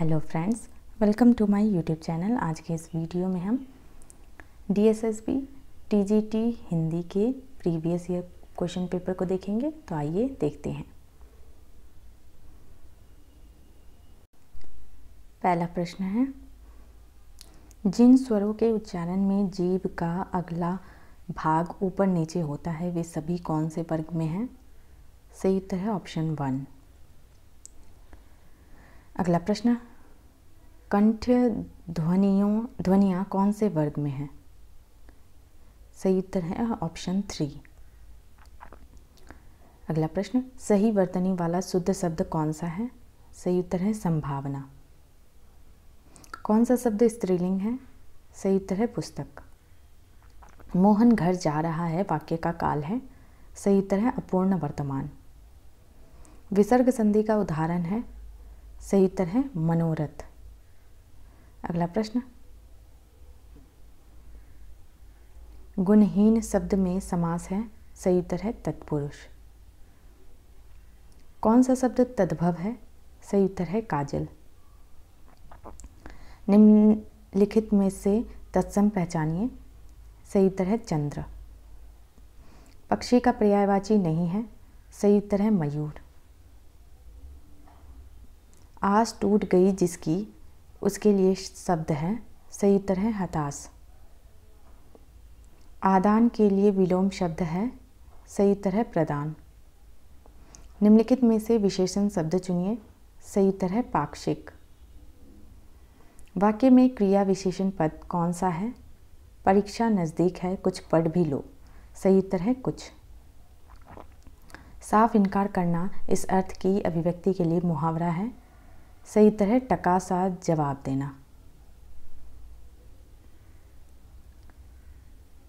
hello friends welcome to my YouTube channel आज के इस वीडियो में हम डीएसएसबी टीजीटी हिंदी के प्रीवियस ईयर क्वेश्चन पेपर को देखेंगे तो आइए देखते हैं पहला प्रश्न है जिन स्वरों के उच्चारण में जीव का अगला भाग ऊपर नीचे होता है वे सभी कौन से वर्ग में हैं सही उत्तर है ऑप्शन वन अगला प्रश्न कंठ ध्वनियों ध्वनियाँ कौन से वर्ग में हैं सही उत्तर है ऑप्शन थ्री अगला प्रश्न सही वर्तनी वाला शुद्ध शब्द कौन सा है सही उत्तर है संभावना कौन सा शब्द स्त्रीलिंग है सही उत्तर है पुस्तक मोहन घर जा रहा है वाक्य का काल है सही उत्तर है अपूर्ण वर्तमान विसर्ग संधि का उदाहरण है सही उत्तर है मनोरथ अगला प्रश्न गुणहीन शब्द में समास है सही उत्तर है तत्पुरुष कौन सा शब्द तद्भव है सही उत्तर है काजल निम्नलिखित में से तत्सम पहचानिए सही उत्तर है चंद्र पक्षी का पर्यायवाची नहीं है सही उत्तर है मयूर आज टूट गई जिसकी उसके लिए शब्द हैं सही उत्तर है हताश आदान के लिए विलोम शब्द है सही उत्तर है प्रदान निम्नलिखित में से विशेषण शब्द चुनिए सही उत्तर है पाक्षिक वाक्य में क्रिया विशेषण पद कौन सा है परीक्षा नज़दीक है कुछ पढ़ भी लो सही उत्तर है कुछ साफ इनकार करना इस अर्थ की अभिव्यक्ति के लिए मुहावरा है सही तरह टका सा जवाब देना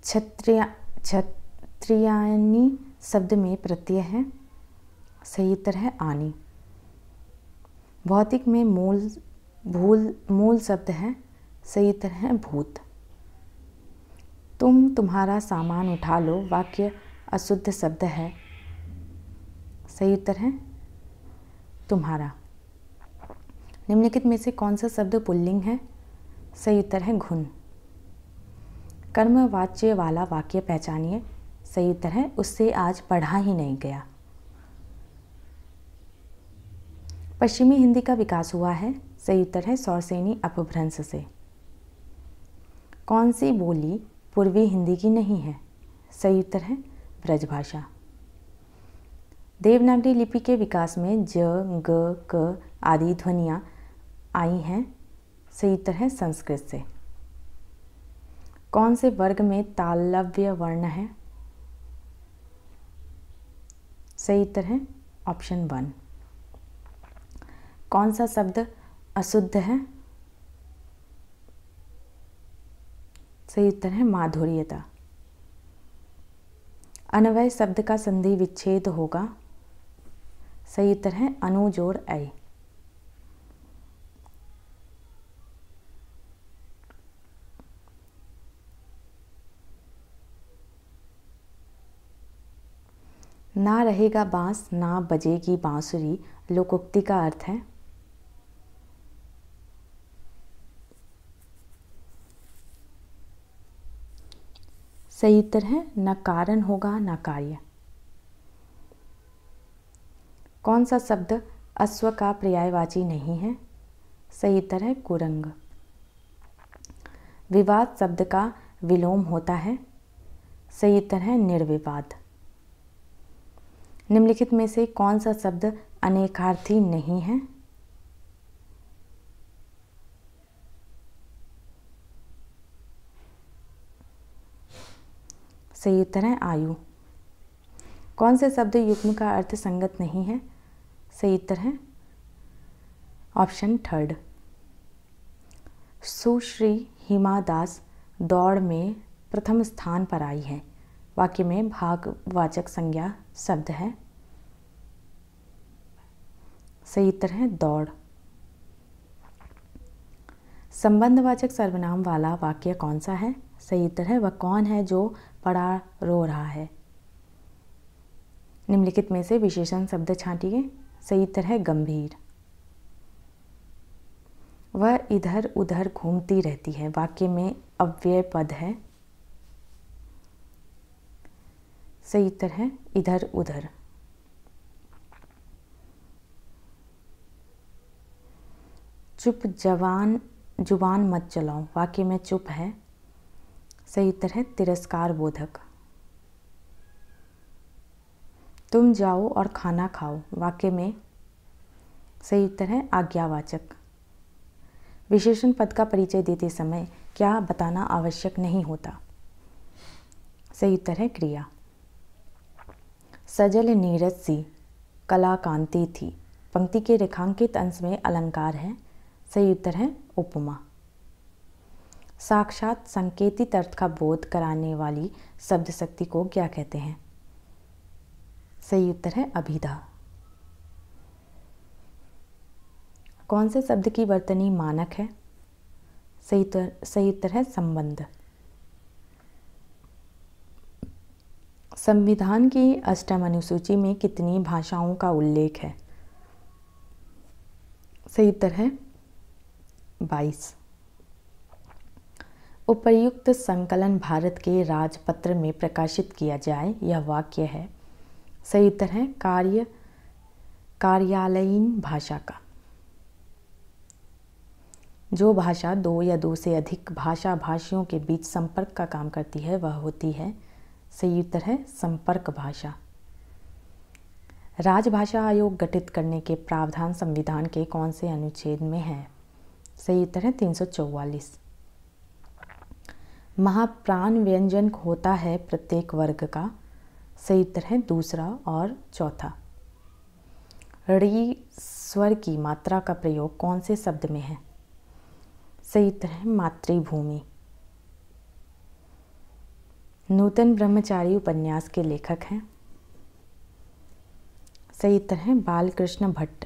क्षत्रिया क्षत्रियानी शब्द में प्रत्यय है सही तरह आनी भौतिक में मूल भूल मूल शब्द है सही तरह भूत तुम तुम्हारा सामान उठा लो वाक्य अशुद्ध शब्द है सही तरह तुम्हारा निम्नलिखित में से कौन सा शब्द पुल्लिंग है सही उत्तर है घुन कर्म वाच्य वाला वाक्य पहचानिए सही उत्तर है उससे आज पढ़ा ही नहीं गया पश्चिमी हिंदी का विकास हुआ है सही उत्तर है सौरसेनी अपभ्रंश से कौन सी बोली पूर्वी हिंदी की नहीं है सही उत्तर है ब्रजभाषा देवनागरी लिपि के विकास में ज ग क आदि ध्वनियाँ आई हैं सही तरह संस्कृत से कौन से वर्ग में तालव्य वर्ण है सही तरह ऑप्शन वन कौन सा शब्द अशुद्ध है सही उत्तर है माधुर्यता अनवय शब्द का संधि विच्छेद होगा सही उत्तर है अनुजोड़ ऐ ना रहेगा बांस ना बजेगी बांसुरी लोकोक्ति का अर्थ है सही उत्तर है न कारण होगा न कार्य कौन सा शब्द अश्व का पर्यायवाची नहीं है सही उत्तर है कुरंग विवाद शब्द का विलोम होता है सही उत्तर है निर्विवाद निम्नलिखित में से कौन सा शब्द अनेकार्थी नहीं है सही उत्तर है आयु कौन से शब्द युग्म का अर्थ संगत नहीं है सही उत्तर है ऑप्शन थर्ड सुश्री हिमा दास दौड़ में प्रथम स्थान पर आई है वाक्य में भागवाचक संज्ञा शब्द है सही उत्तर है दौड़ संबंधवाचक सर्वनाम वाला वाक्य कौन सा है सही उत्तर है वह कौन है जो पड़ा रो रहा है निम्नलिखित में से विशेषण शब्द छांटिए सही उत्तर है गंभीर वह इधर उधर घूमती रहती है वाक्य में अव्यय पद है सही उत्तर है इधर उधर चुप जवान जुबान मत चलाओ वाक्य में चुप है सही उत्तर है तिरस्कार बोधक तुम जाओ और खाना खाओ वाक्य में सही उत्तर है आज्ञावाचक विशेषण पद का परिचय देते समय क्या बताना आवश्यक नहीं होता सही उत्तर है क्रिया सजल नीरज सी कला कांति थी पंक्ति के रेखांकित अंश में अलंकार है सही उत्तर है उपमा साक्षात संकेतित अर्थ का बोध कराने वाली शब्द शक्ति को क्या कहते हैं सही उत्तर है अभिधा कौन से शब्द की वर्तनी मानक है सही उत्तर सही उत्तर है संबंध संविधान की अष्टम अनुसूची में कितनी भाषाओं का उल्लेख है सही उत्तर है बाईस उपयुक्त संकलन भारत के राजपत्र में प्रकाशित किया जाए यह वाक्य है सही उत्तर है कार्य कार्यालयीन भाषा का जो भाषा दो या दो से अधिक भाषा भाषियों के बीच संपर्क का काम करती है वह होती है से युक्त है संपर्क भाषा राजभाषा आयोग गठित करने के प्रावधान संविधान के कौन से अनुच्छेद में है सही उत्तर है तीन महाप्राण व्यंजन होता है प्रत्येक वर्ग का सही उत्तर है दूसरा और चौथा री स्वर की मात्रा का प्रयोग कौन से शब्द में है सही उत्तर है मातृभूमि नूतन ब्रह्मचारी उपन्यास के लेखक हैं सही तरह बालकृष्ण भट्ट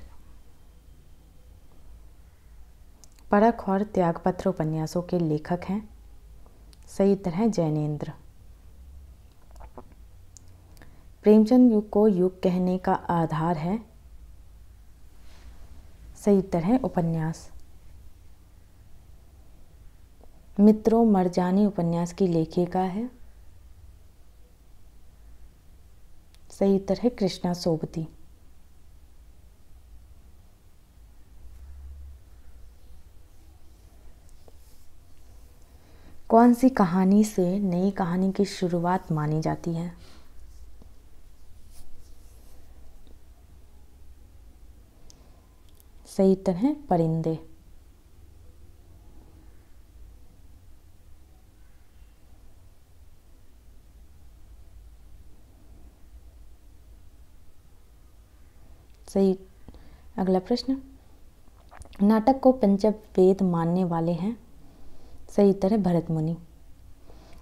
परख और त्यागपत्र उपन्यासों के लेखक हैं सही तरह जैनेन्द्र प्रेमचंद युग को युग कहने का आधार है सही तरह उपन्यास मित्रों मरजानी उपन्यास की लेखिका है सही उत्तर है कृष्णा सोबती कौन सी कहानी से नई कहानी की शुरुआत मानी जाती है सही उत्तर है परिंदे सही अगला प्रश्न नाटक को पंचम वेद मानने वाले हैं सही उत्तर है भरत मुनि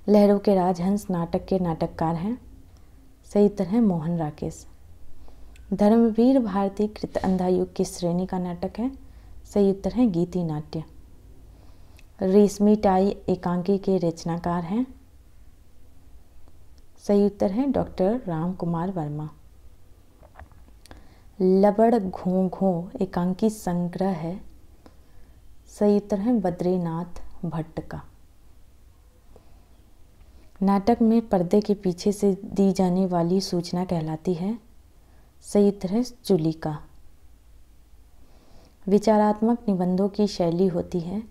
लहरों के राजहंस नाटक के नाटककार हैं सही उत्तर है मोहन राकेश धर्मवीर भारती कृत अंधायुग की श्रेणी का नाटक है सही उत्तर है गीति नाट्य रेशमी टाई एकांकी के रचनाकार हैं सही उत्तर है डॉक्टर राम कुमार वर्मा लबड़ घों एकांकी संग्रह है संयुक्त है बद्रीनाथ भट्ट का नाटक में पर्दे के पीछे से दी जाने वाली सूचना कहलाती है संयुक्त है चुलिका विचारात्मक निबंधों की शैली होती है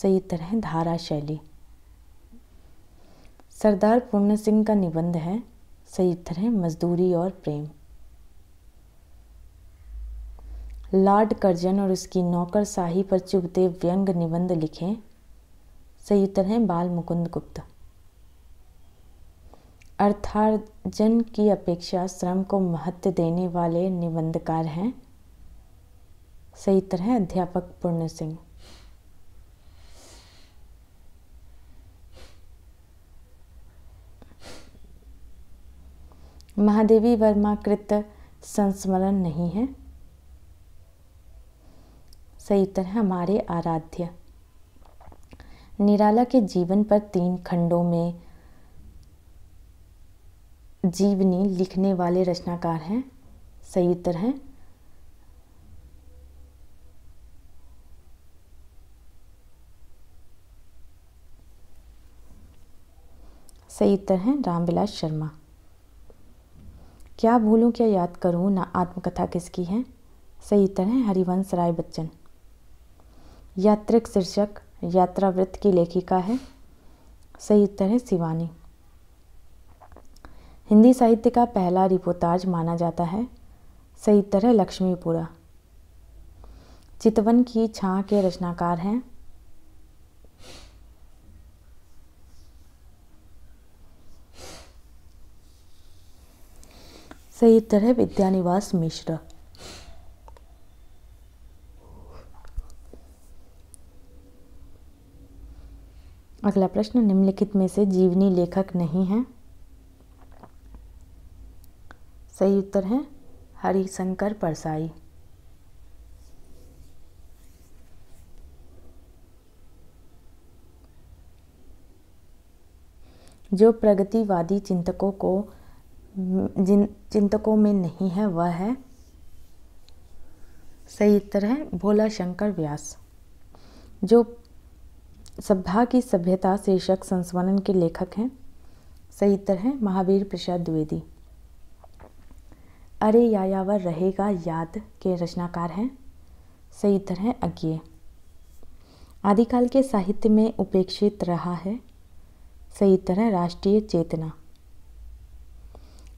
सही है धारा शैली सरदार पूर्ण सिंह का निबंध है सही है मजदूरी और प्रेम लॉर्ड कर्जन और उसकी नौकर शाही पर चुभते व्यंग निबंध लिखें सही उत्तर है बाल मुकुंद गुप्त अर्थार्जन की अपेक्षा श्रम को महत्व देने वाले निबंधकार हैं सही उत्तर है अध्यापक पूर्ण सिंह महादेवी वर्मा कृत संस्मरण नहीं है सही तरह हमारे आराध्य निराला के जीवन पर तीन खंडों में जीवनी लिखने वाले रचनाकार हैं सही उत्तर है सही उत्तर है रामविलास शर्मा क्या भूलूं क्या याद करूं ना आत्मकथा किसकी है सही उत्तर है हरिवंश राय बच्चन यात्रिक शीर्षक यात्रावृत्त की लेखिका है सही उत्तर है शिवानी हिंदी साहित्य का पहला रिपोताज माना जाता है सही उत्तर है लक्ष्मीपुरा चितवन की छा के रचनाकार हैं सही उत्तर है विद्यानिवास मिश्र अगला प्रश्न निम्नलिखित में से जीवनी लेखक नहीं है सही उत्तर है हरिशंकर परसाई जो प्रगतिवादी चिंतकों को जिन चिंतकों में नहीं है वह है सही उत्तर है भोला शंकर व्यास जो सभ्या की सभ्यता शीर्षक संस्मरण के लेखक हैं सही तरह महावीर प्रसाद द्विवेदी अरे यायावर रहेगा याद के रचनाकार हैं सही तरह अज्ञे आदिकाल के साहित्य में उपेक्षित रहा है सही तरह राष्ट्रीय चेतना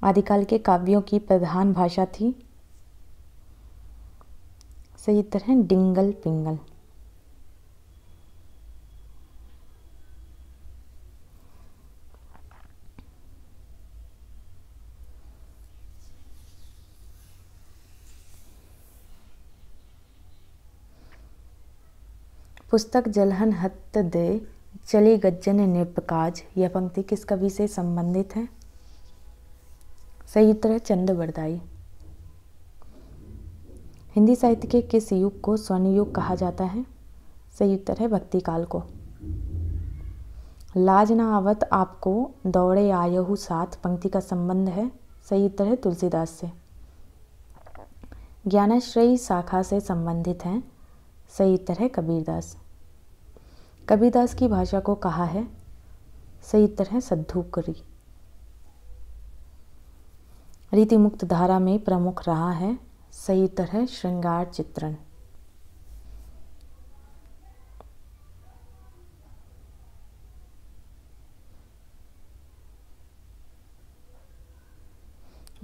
आदिकाल के काव्यों की प्रधान भाषा थी सही तरह डिंगल पिंगल पुस्तक जलहन हत दे चली गज्जन निपकाज यह पंक्ति किस कवि से संबंधित है सही उत्तर है चंद बरदाई हिंदी साहित्य के किस युग को स्वर्ण युग कहा जाता है सही उत्तर है भक्ति काल को लाज ना आवत आपको दौड़े आयहु साथ पंक्ति का संबंध है सही उत्तर है तुलसीदास से ज्ञानाश्रयी शाखा से संबंधित हैं सही उत्तर है कबीरदास कबीरदास की भाषा को कहा है सही तरह सद्धू करी रीति मुक्त धारा में प्रमुख रहा है सही तरह श्रृंगार चित्रण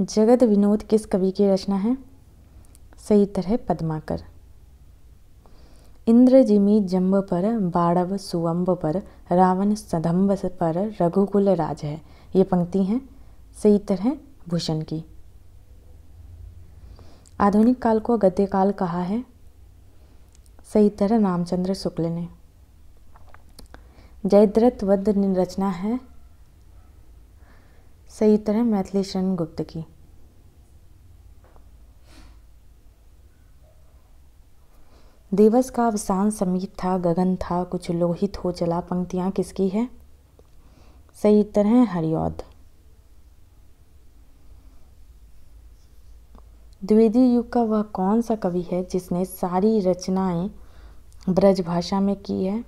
जगत विनोद किस कवि की रचना है सही तरह पद्माकर इंद्र जिमी जम्ब पर बाड़व सुअम्ब पर रावण सदम्ब पर रघुकुल राज है ये पंक्ति हैं सही तरह भूषण की आधुनिक काल को गद्य काल कहा है सही तरह रामचंद्र शुक्ल ने जयद्रथ वध रचना है सही तरह मैथिली शरण गुप्त की दिवस का अवसान समीप था गगन था कुछ लोहित हो चला पंक्तियाँ किसकी है सही उत्तर है हरिओद द्विवेदी युग का वह कौन सा कवि है जिसने सारी रचनाएं ब्रज भाषा में की है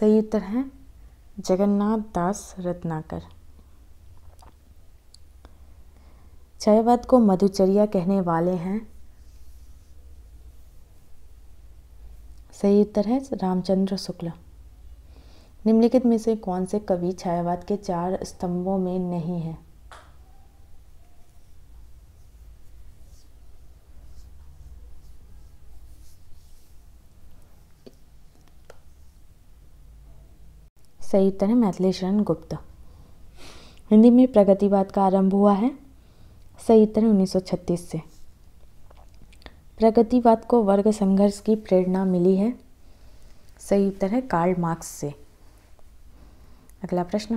सही उत्तर है जगन्नाथ दास रत्नाकर क्षयवध को मधुचर्या कहने वाले हैं सही उत्तर है रामचंद्र शुक्ल निम्नलिखित में से कौन से कवि छायावाद के चार स्तंभों में नहीं है सही उत्तर है मैथिलेशरण गुप्ता हिंदी में प्रगतिवाद का आरंभ हुआ है सही उत्तर है छत्तीस से प्रगतिवाद को वर्ग संघर्ष की प्रेरणा मिली है सही उत्तर है कार्ल मार्क्स से अगला प्रश्न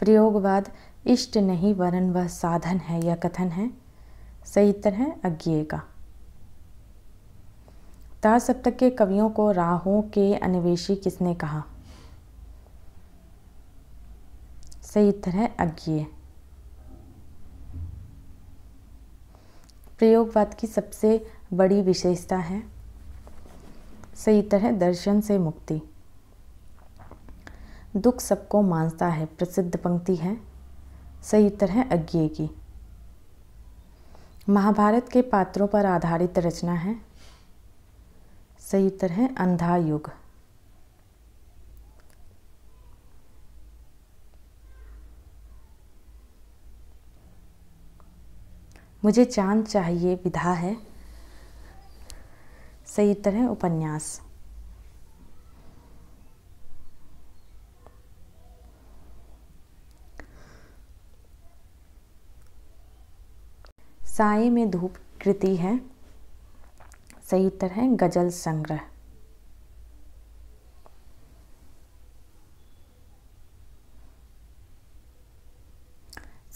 प्रयोगवाद इष्ट नहीं वरन वह साधन है यह कथन है सही उत्तर है अज्ञेय का तार सप्तक के कवियों को राहों के अनिवेशी किसने कहा सही उत्तर है अज्ञेय प्रयोगवाद की सबसे बड़ी विशेषता है सही तरह दर्शन से मुक्ति दुख सबको मानता है प्रसिद्ध पंक्ति है सही तरह अज्ञे की महाभारत के पात्रों पर आधारित रचना है सही तरह अंधा युग मुझे चांद चाहिए विधा है सही उत्तर है उपन्यास साय में धूप कृति है सही उत्तर है गजल संग्रह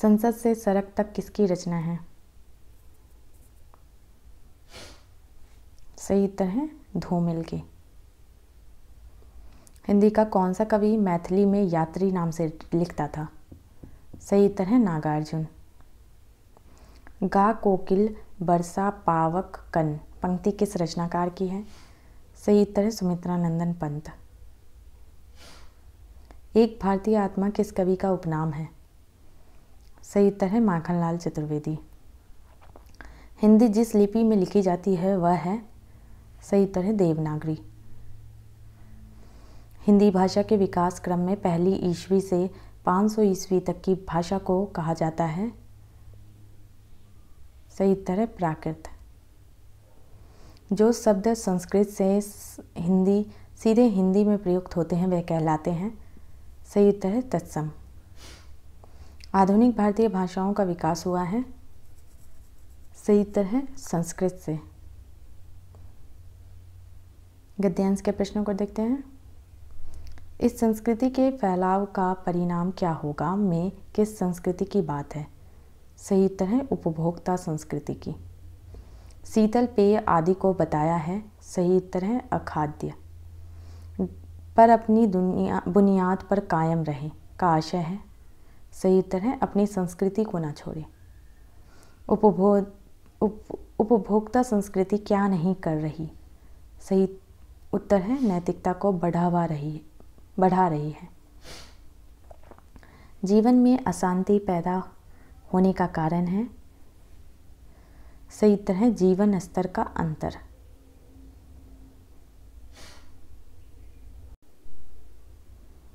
संसद से सड़क तक किसकी रचना है सही तरह धो मिल के हिंदी का कौन सा कवि मैथिली में यात्री नाम से लिखता था सही तरह नागार्जुन गा कोकिल बरसा पावक कन पंक्ति किस रचनाकार की है सही तरह सुमित्रा नंदन पंत एक भारतीय आत्मा किस कवि का उपनाम है सही तरह माखनलाल चतुर्वेदी हिंदी जिस लिपि में लिखी जाती है वह है सही तरह देवनागरी हिंदी भाषा के विकास क्रम में पहली ईस्वी से 500 ईस्वी तक की भाषा को कहा जाता है सही तरह प्राकृत जो शब्द संस्कृत से हिंदी सीधे हिंदी में प्रयुक्त होते हैं वह कहलाते हैं सही उत्तर है तत्सम आधुनिक भारतीय भाषाओं का विकास हुआ है सही तरह संस्कृत से गद्यांश के प्रश्नों को देखते हैं इस संस्कृति के फैलाव का परिणाम क्या होगा में किस संस्कृति की बात है सही उत्तर है उपभोक्ता संस्कृति की शीतल पेय आदि को बताया है सही उत्तर है अखाद्य पर अपनी दुनिया बुनियाद पर कायम रहे का आशय है सही उत्तर है अपनी संस्कृति को ना छोड़े उपभोग उप, उपभोक्ता संस्कृति क्या नहीं कर रही सही उत्तर है नैतिकता को बढ़ावा रही बढ़ा रही है जीवन में अशांति पैदा होने का कारण है सही तरह जीवन स्तर का अंतर